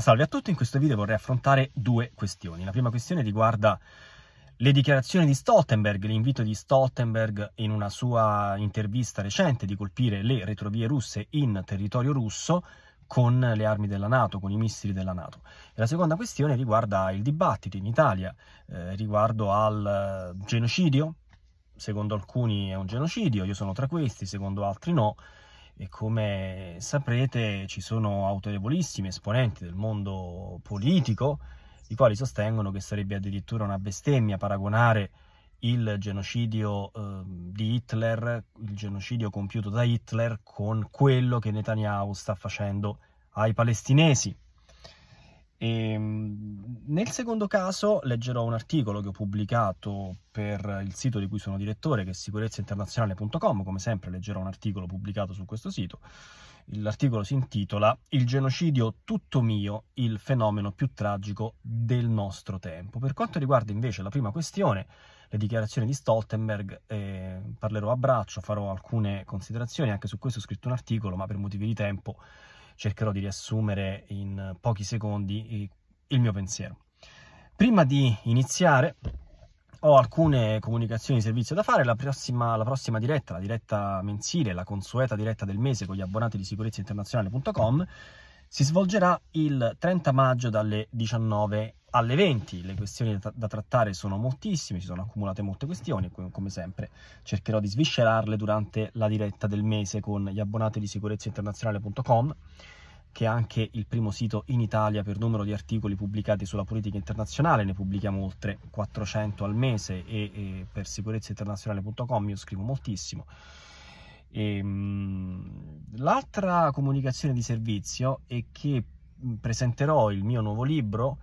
Salve a tutti, in questo video vorrei affrontare due questioni. La prima questione riguarda le dichiarazioni di Stoltenberg, l'invito di Stoltenberg in una sua intervista recente di colpire le retrovie russe in territorio russo con le armi della Nato, con i missili della Nato. E la seconda questione riguarda il dibattito in Italia eh, riguardo al eh, genocidio. Secondo alcuni è un genocidio, io sono tra questi, secondo altri no e come saprete ci sono autorevolissimi esponenti del mondo politico i quali sostengono che sarebbe addirittura una bestemmia paragonare il genocidio eh, di Hitler, il genocidio compiuto da Hitler con quello che Netanyahu sta facendo ai palestinesi. E ehm, nel secondo caso leggerò un articolo che ho pubblicato per il sito di cui sono direttore, che è sicurezzainternazionale.com, come sempre leggerò un articolo pubblicato su questo sito. L'articolo si intitola Il genocidio tutto mio, il fenomeno più tragico del nostro tempo. Per quanto riguarda invece la prima questione, le dichiarazioni di Stoltenberg, eh, parlerò a braccio, farò alcune considerazioni, anche su questo ho scritto un articolo, ma per motivi di tempo cercherò di riassumere in pochi secondi il mio pensiero. Prima di iniziare ho alcune comunicazioni di servizio da fare, la prossima, la prossima diretta, la diretta mensile, la consueta diretta del mese con gli abbonati di sicurezza internazionale.com si svolgerà il 30 maggio dalle 19 alle 20 le questioni da trattare sono moltissime, ci sono accumulate molte questioni e come sempre cercherò di sviscerarle durante la diretta del mese con gli abbonati di sicurezzainternazionale.com che è anche il primo sito in Italia per numero di articoli pubblicati sulla politica internazionale, ne pubblichiamo oltre 400 al mese e, e per sicurezzainternazionale.com io scrivo moltissimo. E, ehm, mh, l'altra comunicazione di servizio è che presenterò il mio nuovo libro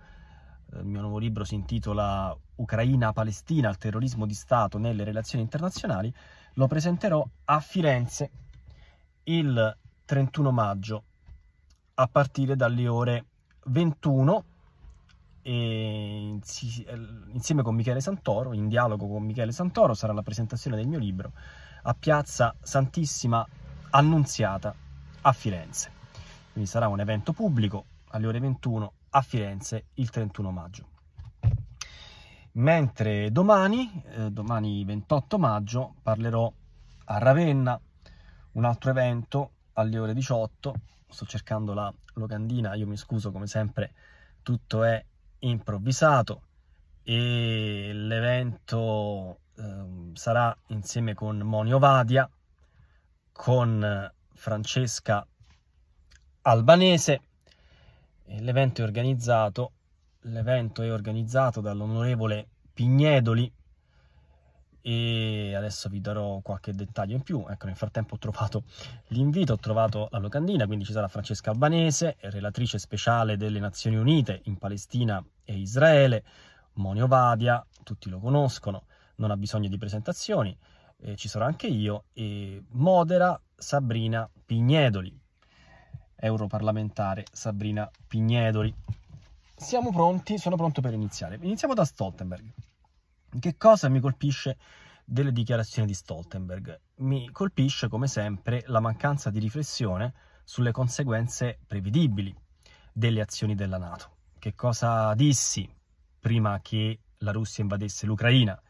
il mio nuovo libro si intitola Ucraina-Palestina, il terrorismo di Stato nelle relazioni internazionali. Lo presenterò a Firenze il 31 maggio a partire dalle ore 21 e insieme con Michele Santoro, in dialogo con Michele Santoro, sarà la presentazione del mio libro a Piazza Santissima Annunziata a Firenze. Quindi sarà un evento pubblico alle ore 21 a Firenze il 31 maggio. Mentre domani, eh, domani 28 maggio, parlerò a Ravenna, un altro evento alle ore 18. Sto cercando la locandina, io mi scuso come sempre, tutto è improvvisato e l'evento eh, sarà insieme con Monio Vadia, con Francesca Albanese L'evento è organizzato, l'evento è organizzato dall'onorevole Pignedoli e adesso vi darò qualche dettaglio in più. Ecco, nel frattempo ho trovato l'invito, ho trovato la locandina, quindi ci sarà Francesca Albanese, relatrice speciale delle Nazioni Unite in Palestina e Israele, Monio Vadia, tutti lo conoscono, non ha bisogno di presentazioni, eh, ci sarò anche io, e modera Sabrina Pignedoli europarlamentare Sabrina Pignedoli. Siamo pronti, sono pronto per iniziare. Iniziamo da Stoltenberg. Che cosa mi colpisce delle dichiarazioni di Stoltenberg? Mi colpisce come sempre la mancanza di riflessione sulle conseguenze prevedibili delle azioni della Nato. Che cosa dissi prima che la Russia invadesse l'Ucraina?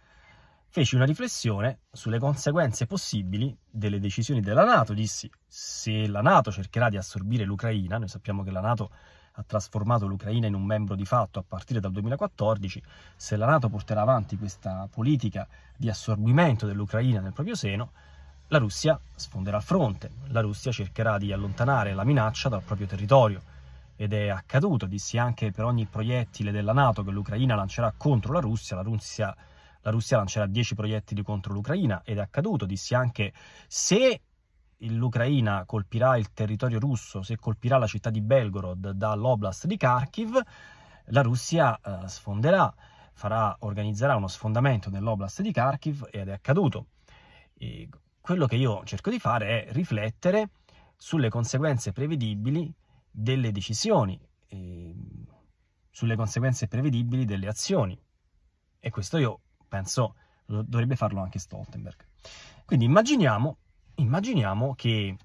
feci una riflessione sulle conseguenze possibili delle decisioni della Nato. Dissi, se la Nato cercherà di assorbire l'Ucraina, noi sappiamo che la Nato ha trasformato l'Ucraina in un membro di fatto a partire dal 2014, se la Nato porterà avanti questa politica di assorbimento dell'Ucraina nel proprio seno, la Russia sfonderà il fronte, la Russia cercherà di allontanare la minaccia dal proprio territorio. Ed è accaduto, dissi anche per ogni proiettile della Nato che l'Ucraina lancerà contro la Russia, la Russia la Russia lancerà 10 proiettili contro l'Ucraina ed è accaduto, dissi anche se l'Ucraina colpirà il territorio russo, se colpirà la città di Belgorod dall'oblast di Kharkiv, la Russia eh, sfonderà, farà, organizzerà uno sfondamento nell'oblast di Kharkiv ed è accaduto. E quello che io cerco di fare è riflettere sulle conseguenze prevedibili delle decisioni, e ehm, sulle conseguenze prevedibili delle azioni. E questo io penso dovrebbe farlo anche Stoltenberg. Quindi immaginiamo, immaginiamo che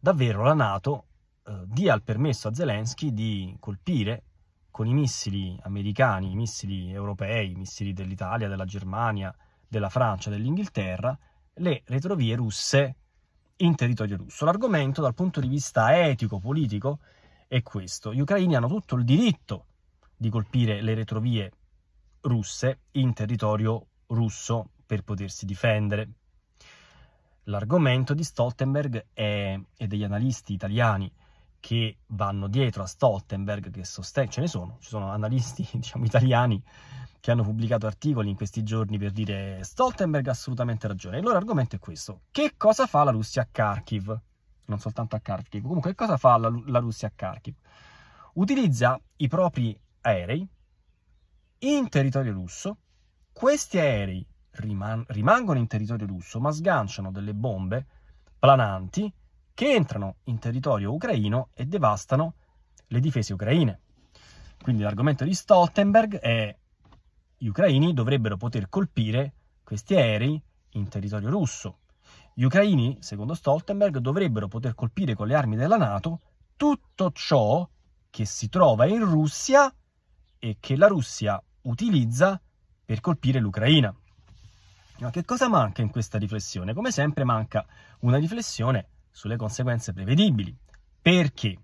davvero la Nato eh, dia il permesso a Zelensky di colpire con i missili americani, i missili europei, i missili dell'Italia, della Germania, della Francia, dell'Inghilterra, le retrovie russe in territorio russo. L'argomento dal punto di vista etico-politico è questo. Gli ucraini hanno tutto il diritto di colpire le retrovie russe in territorio russo per potersi difendere. L'argomento di Stoltenberg è, e degli analisti italiani che vanno dietro a Stoltenberg, che sostengono, ce ne sono, ci sono analisti diciamo, italiani che hanno pubblicato articoli in questi giorni per dire Stoltenberg ha assolutamente ragione. Il loro argomento è questo, che cosa fa la Russia a Kharkiv? Non soltanto a Kharkiv, comunque che cosa fa la, la Russia a Kharkiv? Utilizza i propri aerei, in territorio russo, questi aerei riman- rimangono in territorio russo ma sganciano delle bombe plananti che entrano in territorio ucraino e devastano le difese ucraine. Quindi l'argomento di Stoltenberg è gli ucraini dovrebbero poter colpire questi aerei in territorio russo. Gli ucraini, secondo Stoltenberg, dovrebbero poter colpire con le armi della Nato tutto ciò che si trova in Russia e che la Russia utilizza per colpire l'Ucraina. Ma che cosa manca in questa riflessione? Come sempre manca una riflessione sulle conseguenze prevedibili. Perché?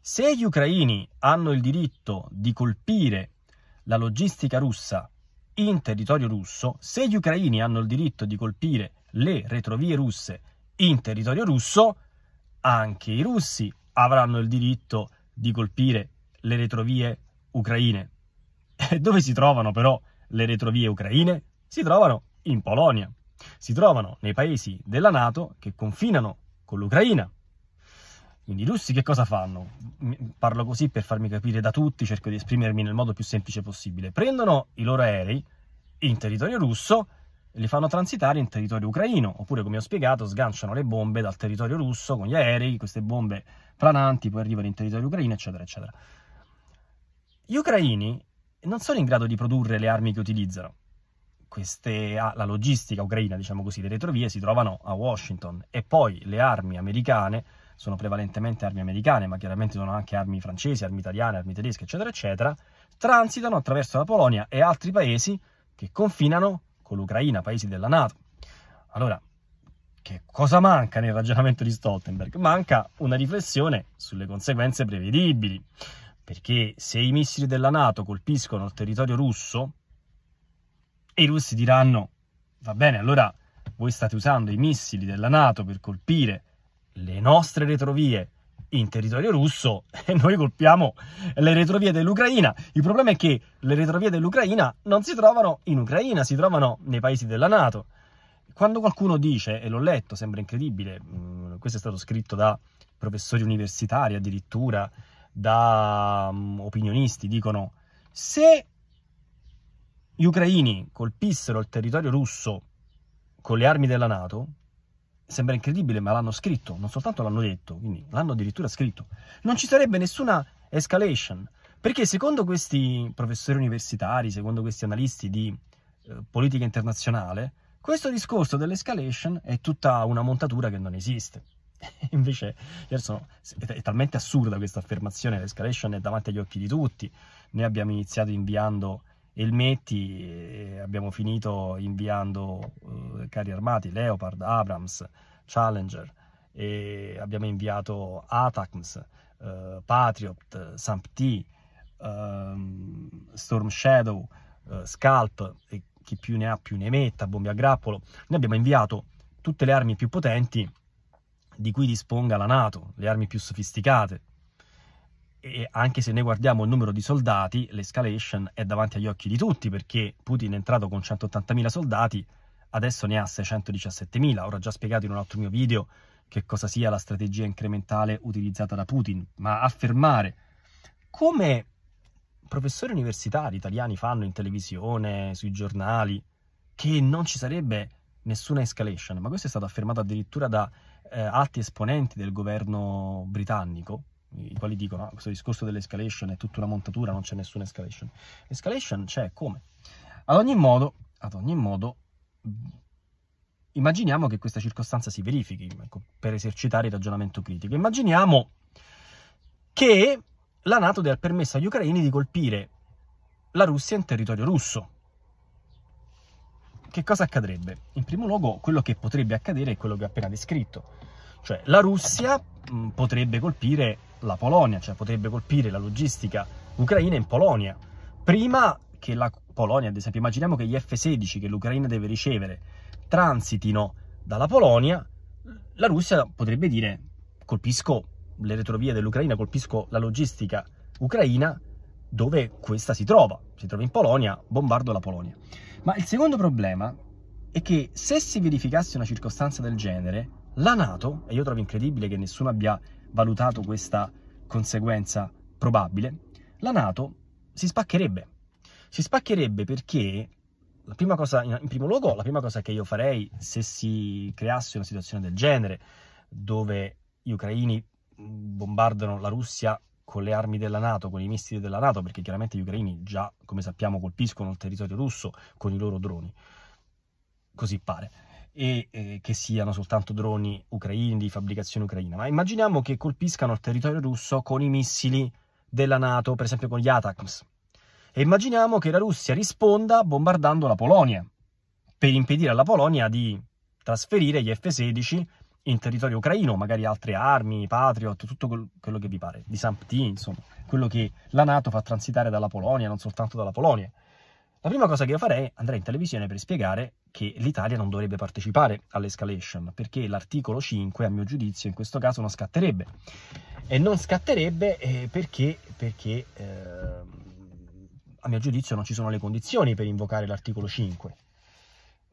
Se gli ucraini hanno il diritto di colpire la logistica russa in territorio russo, se gli ucraini hanno il diritto di colpire le retrovie russe in territorio russo, anche i russi avranno il diritto di colpire le retrovie ucraine. Dove si trovano però le retrovie ucraine? Si trovano in Polonia, si trovano nei paesi della Nato che confinano con l'Ucraina. Quindi i russi che cosa fanno? Parlo così per farmi capire da tutti, cerco di esprimermi nel modo più semplice possibile. Prendono i loro aerei in territorio russo e li fanno transitare in territorio ucraino, oppure come ho spiegato sganciano le bombe dal territorio russo con gli aerei, queste bombe plananti poi arrivano in territorio ucraino, eccetera, eccetera. Gli ucraini non sono in grado di produrre le armi che utilizzano. Queste, ah, la logistica ucraina, diciamo così, le retrovie si trovano a Washington e poi le armi americane sono prevalentemente armi americane, ma chiaramente sono anche armi francesi, armi italiane, armi tedesche, eccetera, eccetera, transitano attraverso la Polonia e altri paesi che confinano con l'Ucraina, paesi della Nato. Allora, che cosa manca nel ragionamento di Stoltenberg? Manca una riflessione sulle conseguenze prevedibili. Perché se i missili della Nato colpiscono il territorio russo, e i russi diranno, va bene, allora voi state usando i missili della Nato per colpire le nostre retrovie in territorio russo e noi colpiamo le retrovie dell'Ucraina. Il problema è che le retrovie dell'Ucraina non si trovano in Ucraina, si trovano nei paesi della Nato. Quando qualcuno dice, e l'ho letto, sembra incredibile, mm, questo è stato scritto da professori universitari addirittura, da um, opinionisti, dicono se gli ucraini colpissero il territorio russo con le armi della Nato, sembra incredibile, ma l'hanno scritto, non soltanto l'hanno detto, quindi l'hanno addirittura scritto, non ci sarebbe nessuna escalation, perché secondo questi professori universitari, secondo questi analisti di eh, politica internazionale, questo discorso dell'escalation è tutta una montatura che non esiste. Invece, adesso è talmente assurda questa affermazione, l'escalation è davanti agli occhi di tutti. Noi abbiamo iniziato inviando elmetti e abbiamo finito inviando uh, carri armati, Leopard, Abrams, Challenger, e abbiamo inviato Atacms, uh, Patriot, SAMP-T, uh, ehm, Storm Shadow, eh, Scalp e chi più ne ha più ne metta, bombe a grappolo. Noi abbiamo inviato tutte le armi più potenti di cui disponga la Nato, le armi più sofisticate. E anche se noi guardiamo il numero di soldati, l'escalation è davanti agli occhi di tutti perché Putin è entrato con 180.000 soldati, adesso ne ha 617.000. Ora ho già spiegato in un altro mio video che cosa sia la strategia incrementale utilizzata da Putin, ma affermare come professori universitari italiani fanno in televisione, sui giornali, che non ci sarebbe nessuna escalation, ma questo è stato affermato addirittura da eh, alti esponenti del governo britannico, i quali dicono ah, questo discorso dell'escalation è tutta una montatura, non c'è nessuna escalation. Escalation c'è, come? Ad ogni modo, ad ogni modo immaginiamo che questa circostanza si verifichi, ecco, per esercitare il ragionamento critico. Immaginiamo che la Nato dia il permesso agli ucraini di colpire la Russia in territorio russo che cosa accadrebbe? In primo luogo, quello che potrebbe accadere è quello che ho appena descritto, cioè la Russia mh, mm, potrebbe colpire la Polonia, cioè potrebbe colpire la logistica ucraina in Polonia, prima che la Polonia, ad esempio, immaginiamo che gli F-16 che l'Ucraina deve ricevere transitino dalla Polonia, la Russia potrebbe dire colpisco le retrovie dell'Ucraina, colpisco la logistica ucraina dove questa si trova, si trova in Polonia, bombardo la Polonia. Ma il secondo problema è che se si verificasse una circostanza del genere, la Nato, e io trovo incredibile che nessuno abbia valutato questa conseguenza probabile, la Nato si spaccherebbe. Si spaccherebbe perché cosa, in primo luogo, la prima cosa che io farei se si creasse una situazione del genere, dove gli ucraini bombardano la Russia con le armi della Nato, con i missili della Nato, perché chiaramente gli ucraini già, come sappiamo, colpiscono il territorio russo con i loro droni. Così pare. E eh, che siano soltanto droni ucraini di fabbricazione ucraina. Ma immaginiamo che colpiscano il territorio russo con i missili della Nato, per esempio con gli ATACMS. E immaginiamo che la Russia risponda bombardando la Polonia per impedire alla Polonia di trasferire gli F-16 in territorio ucraino, magari altre armi, Patriot, tutto quello che vi pare, di Sampti, insomma, quello che la Nato fa transitare dalla Polonia, non soltanto dalla Polonia. La prima cosa che io farei, andrei in televisione per spiegare che l'Italia non dovrebbe partecipare all'escalation, perché l'articolo 5, a mio giudizio, in questo caso non scatterebbe. E non scatterebbe eh, perché, perché eh, a mio giudizio, non ci sono le condizioni per invocare l'articolo 5,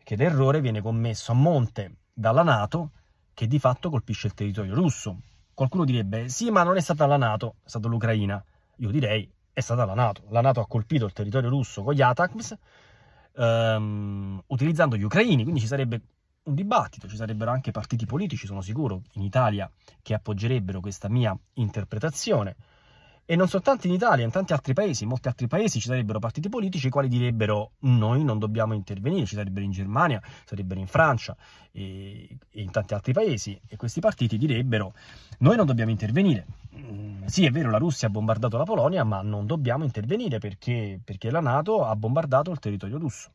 che l'errore viene commesso a monte dalla Nato che di fatto colpisce il territorio russo. Qualcuno direbbe sì, ma non è stata la Nato, è stata l'Ucraina. Io direi è stata la Nato. La Nato ha colpito il territorio russo con gli ATACMS ehm, utilizzando gli ucraini, quindi ci sarebbe un dibattito, ci sarebbero anche partiti politici, sono sicuro, in Italia che appoggerebbero questa mia interpretazione. E non soltanto in Italia, in tanti altri paesi, in molti altri paesi ci sarebbero partiti politici i quali direbbero noi non dobbiamo intervenire, ci sarebbero in Germania, sarebbero in Francia e, e in tanti altri paesi e questi partiti direbbero noi non dobbiamo intervenire. Mm, sì, è vero, la Russia ha bombardato la Polonia, ma non dobbiamo intervenire perché, perché la Nato ha bombardato il territorio russo.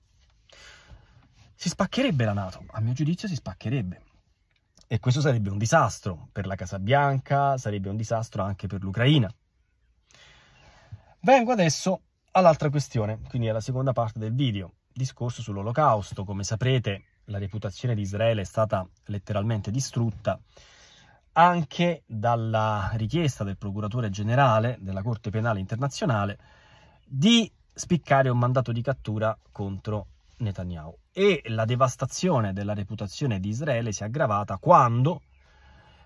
Si spaccherebbe la Nato, a mio giudizio si spaccherebbe. E questo sarebbe un disastro per la Casa Bianca, sarebbe un disastro anche per l'Ucraina. Vengo adesso all'altra questione, quindi alla seconda parte del video, discorso sull'olocausto. Come saprete, la reputazione di Israele è stata letteralmente distrutta anche dalla richiesta del procuratore generale della Corte Penale Internazionale di spiccare un mandato di cattura contro Netanyahu. E la devastazione della reputazione di Israele si è aggravata quando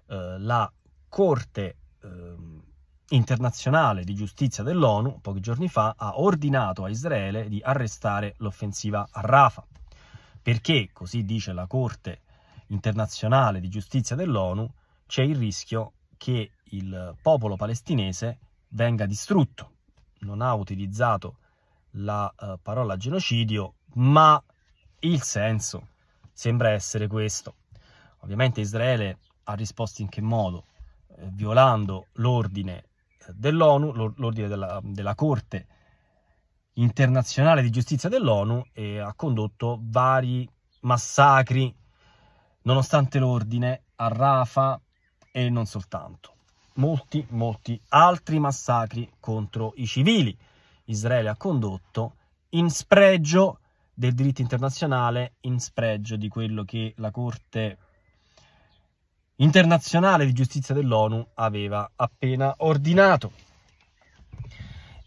eh, la Corte eh, internazionale di giustizia dell'ONU, pochi giorni fa, ha ordinato a Israele di arrestare l'offensiva a Rafa. Perché, così dice la Corte internazionale di giustizia dell'ONU, c'è il rischio che il popolo palestinese venga distrutto. Non ha utilizzato la uh, parola genocidio, ma il senso sembra essere questo. Ovviamente Israele ha risposto in che modo? Eh, violando l'ordine dell'ONU, l'ordine della, della Corte internazionale di giustizia dell'ONU e ha condotto vari massacri nonostante l'ordine a Rafa e non soltanto. Molti, molti altri massacri contro i civili Israele ha condotto in spregio del diritto internazionale, in spregio di quello che la Corte internazionale di giustizia dell'ONU aveva appena ordinato.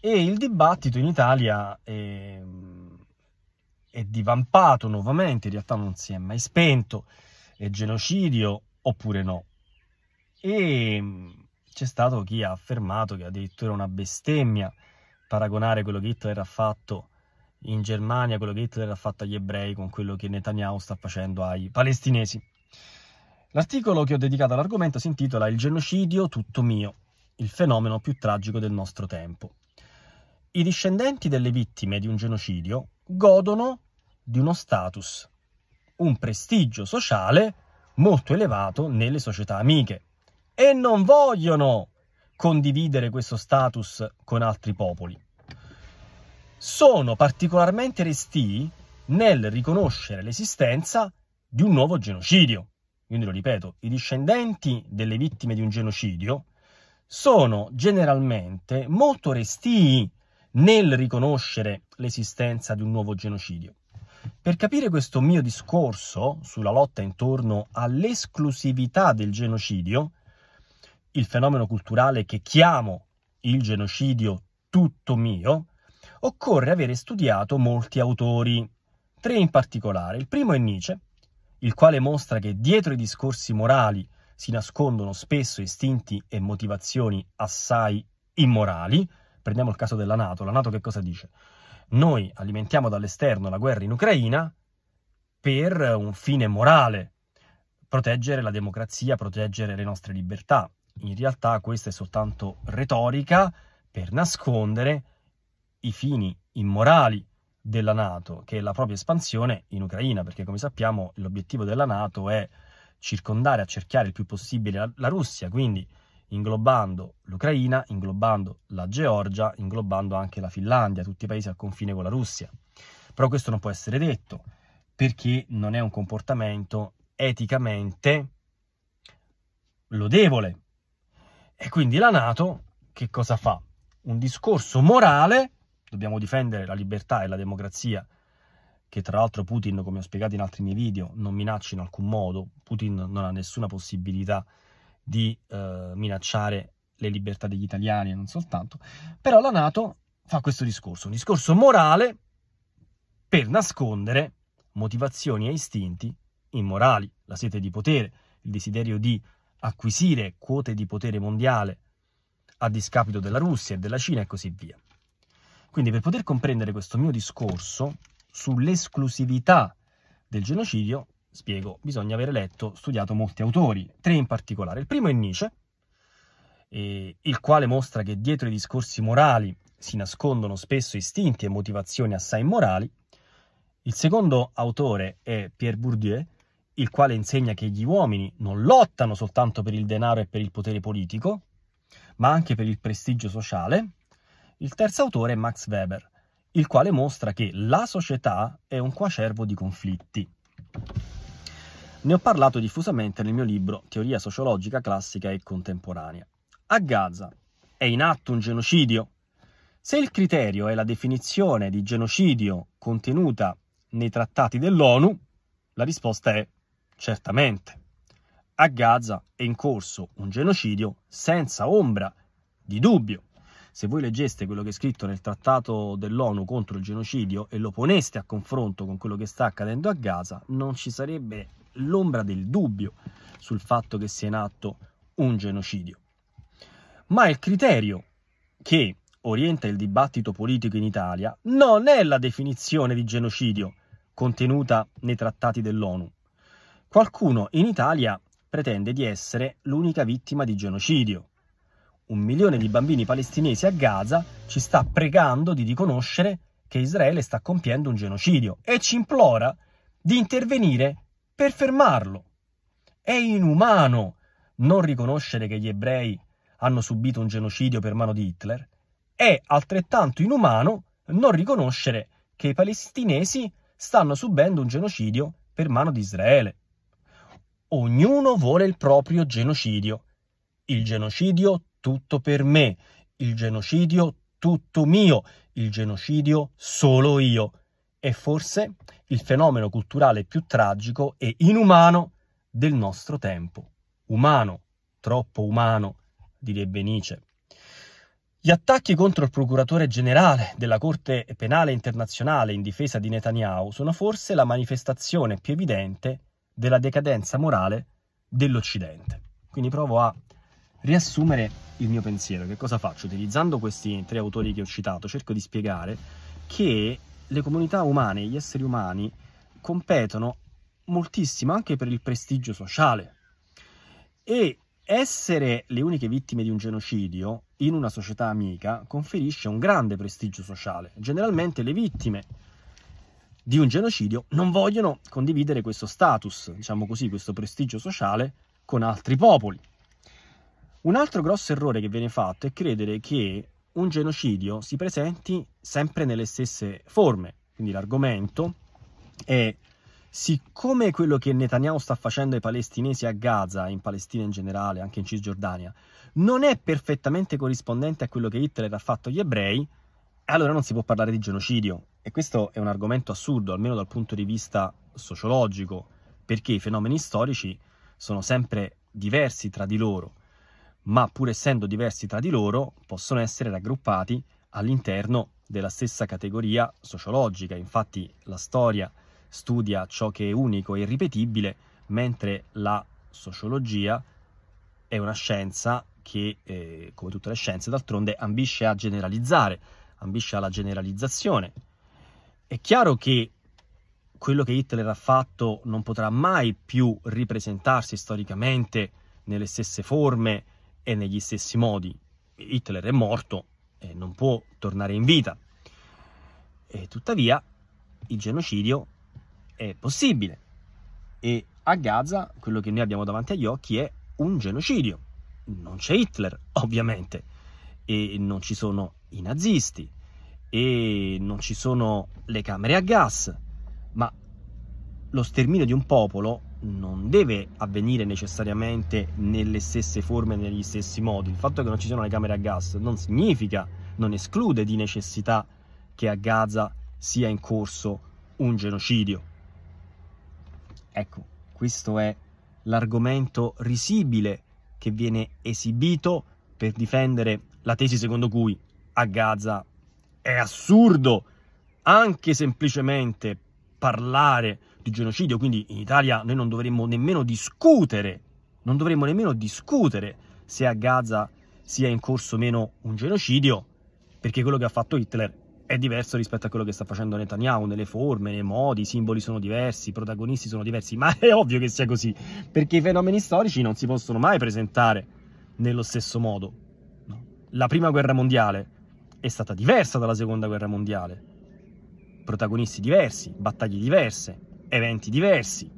E il dibattito in Italia è, ehm, è divampato nuovamente, in realtà non si è mai spento, è genocidio oppure no. E ehm, c'è stato chi ha affermato che addirittura una bestemmia paragonare quello che Hitler ha fatto in Germania, quello che Hitler ha fatto agli ebrei con quello che Netanyahu sta facendo ai palestinesi. L'articolo che ho dedicato all'argomento si intitola Il genocidio tutto mio, il fenomeno più tragico del nostro tempo. I discendenti delle vittime di un genocidio godono di uno status, un prestigio sociale molto elevato nelle società amiche e non vogliono condividere questo status con altri popoli. Sono particolarmente restii nel riconoscere l'esistenza di un nuovo genocidio quindi lo ripeto, i discendenti delle vittime di un genocidio sono generalmente molto restii nel riconoscere l'esistenza di un nuovo genocidio. Per capire questo mio discorso sulla lotta intorno all'esclusività del genocidio, il fenomeno culturale che chiamo il genocidio tutto mio, occorre avere studiato molti autori, tre in particolare. Il primo è Nietzsche, il quale mostra che dietro i discorsi morali si nascondono spesso istinti e motivazioni assai immorali. Prendiamo il caso della Nato. La Nato che cosa dice? Noi alimentiamo dall'esterno la guerra in Ucraina per un fine morale, proteggere la democrazia, proteggere le nostre libertà. In realtà questa è soltanto retorica per nascondere i fini immorali della Nato, che è la propria espansione in Ucraina, perché come sappiamo l'obiettivo della Nato è circondare, accerchiare il più possibile la, la Russia, quindi inglobando l'Ucraina, inglobando la Georgia, inglobando anche la Finlandia, tutti i paesi al confine con la Russia. Però questo non può essere detto, perché non è un comportamento eticamente lodevole. E quindi la Nato che cosa fa? Un discorso morale dobbiamo difendere la libertà e la democrazia, che tra l'altro Putin, come ho spiegato in altri miei video, non minaccia in alcun modo. Putin non ha nessuna possibilità di eh, minacciare le libertà degli italiani e non soltanto. Però la Nato fa questo discorso, un discorso morale per nascondere motivazioni e istinti immorali, la sete di potere, il desiderio di acquisire quote di potere mondiale a discapito della Russia e della Cina e così via. Quindi per poter comprendere questo mio discorso sull'esclusività del genocidio, spiego, bisogna avere letto, studiato molti autori, tre in particolare. Il primo è Nietzsche, eh, il quale mostra che dietro i discorsi morali si nascondono spesso istinti e motivazioni assai immorali. Il secondo autore è Pierre Bourdieu, il quale insegna che gli uomini non lottano soltanto per il denaro e per il potere politico, ma anche per il prestigio sociale. Il terzo autore è Max Weber, il quale mostra che la società è un quacervo di conflitti. Ne ho parlato diffusamente nel mio libro Teoria sociologica classica e contemporanea. A Gaza è in atto un genocidio? Se il criterio è la definizione di genocidio contenuta nei trattati dell'ONU, la risposta è certamente. A Gaza è in corso un genocidio senza ombra di dubbio se voi leggeste quello che è scritto nel trattato dell'ONU contro il genocidio e lo poneste a confronto con quello che sta accadendo a Gaza, non ci sarebbe l'ombra del dubbio sul fatto che sia in atto un genocidio. Ma il criterio che orienta il dibattito politico in Italia non è la definizione di genocidio contenuta nei trattati dell'ONU. Qualcuno in Italia pretende di essere l'unica vittima di genocidio, un milione di bambini palestinesi a Gaza ci sta pregando di riconoscere che Israele sta compiendo un genocidio e ci implora di intervenire per fermarlo. È inumano non riconoscere che gli ebrei hanno subito un genocidio per mano di Hitler. È altrettanto inumano non riconoscere che i palestinesi stanno subendo un genocidio per mano di Israele. Ognuno vuole il proprio genocidio. Il genocidio tutto per me, il genocidio tutto mio, il genocidio solo io. E forse il fenomeno culturale più tragico e inumano del nostro tempo. Umano, troppo umano, direbbe Nietzsche. Gli attacchi contro il procuratore generale della Corte Penale Internazionale in difesa di Netanyahu sono forse la manifestazione più evidente della decadenza morale dell'Occidente. Quindi provo a riassumere il mio pensiero. Che cosa faccio? Utilizzando questi tre autori che ho citato, cerco di spiegare che le comunità umane, gli esseri umani, competono moltissimo anche per il prestigio sociale. E essere le uniche vittime di un genocidio in una società amica conferisce un grande prestigio sociale. Generalmente le vittime di un genocidio non vogliono condividere questo status, diciamo così, questo prestigio sociale con altri popoli. Un altro grosso errore che viene fatto è credere che un genocidio si presenti sempre nelle stesse forme. Quindi l'argomento è siccome quello che Netanyahu sta facendo ai palestinesi a Gaza, in Palestina in generale, anche in Cisgiordania, non è perfettamente corrispondente a quello che Hitler ha fatto agli ebrei, allora non si può parlare di genocidio. E questo è un argomento assurdo, almeno dal punto di vista sociologico, perché i fenomeni storici sono sempre diversi tra di loro ma pur essendo diversi tra di loro possono essere raggruppati all'interno della stessa categoria sociologica. Infatti la storia studia ciò che è unico e irripetibile, mentre la sociologia è una scienza che, eh, come tutte le scienze d'altronde, ambisce a generalizzare, ambisce alla generalizzazione. È chiaro che quello che Hitler ha fatto non potrà mai più ripresentarsi storicamente nelle stesse forme, e negli stessi modi Hitler è morto e non può tornare in vita. E tuttavia il genocidio è possibile e a Gaza quello che noi abbiamo davanti agli occhi è un genocidio. Non c'è Hitler, ovviamente, e non ci sono i nazisti, e non ci sono le camere a gas, ma lo sterminio di un popolo non deve avvenire necessariamente nelle stesse forme, negli stessi modi. Il fatto che non ci siano le camere a gas non significa, non esclude di necessità che a Gaza sia in corso un genocidio. Ecco, questo è l'argomento risibile che viene esibito per difendere la tesi secondo cui a Gaza è assurdo anche semplicemente parlare di genocidio, quindi in Italia noi non dovremmo nemmeno discutere, non dovremmo nemmeno discutere se a Gaza sia in corso o meno un genocidio, perché quello che ha fatto Hitler è diverso rispetto a quello che sta facendo Netanyahu, nelle forme, nei modi, i simboli sono diversi, i protagonisti sono diversi, ma è ovvio che sia così, perché i fenomeni storici non si possono mai presentare nello stesso modo. La prima guerra mondiale è stata diversa dalla seconda guerra mondiale, protagonisti diversi, battaglie diverse, eventi diversi.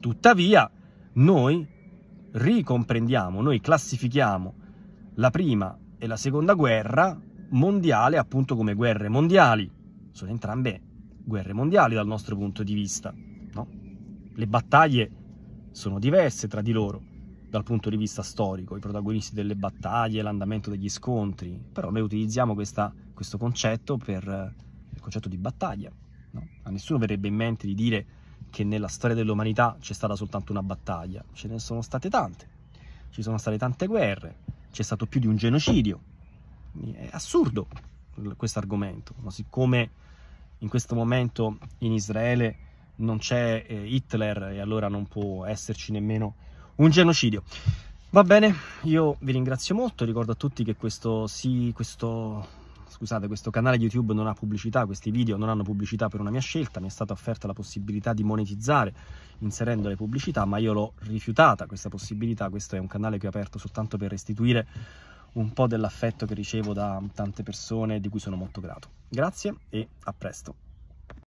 Tuttavia, noi ricomprendiamo, noi classifichiamo la prima e la seconda guerra mondiale appunto come guerre mondiali. Sono entrambe guerre mondiali dal nostro punto di vista. No? Le battaglie sono diverse tra di loro dal punto di vista storico, i protagonisti delle battaglie, l'andamento degli scontri, però noi utilizziamo questa, questo concetto per il concetto di battaglia. No? A nessuno verrebbe in mente di dire che nella storia dell'umanità c'è stata soltanto una battaglia, ce ne sono state tante, ci sono state tante guerre, c'è stato più di un genocidio. È assurdo questo argomento, ma siccome in questo momento in Israele non c'è eh, Hitler e allora non può esserci nemmeno un genocidio. Va bene, io vi ringrazio molto, ricordo a tutti che questo, sì, questo scusate, questo canale YouTube non ha pubblicità, questi video non hanno pubblicità per una mia scelta, mi è stata offerta la possibilità di monetizzare inserendo le pubblicità, ma io l'ho rifiutata questa possibilità, questo è un canale che ho aperto soltanto per restituire un po' dell'affetto che ricevo da tante persone di cui sono molto grato. Grazie e a presto.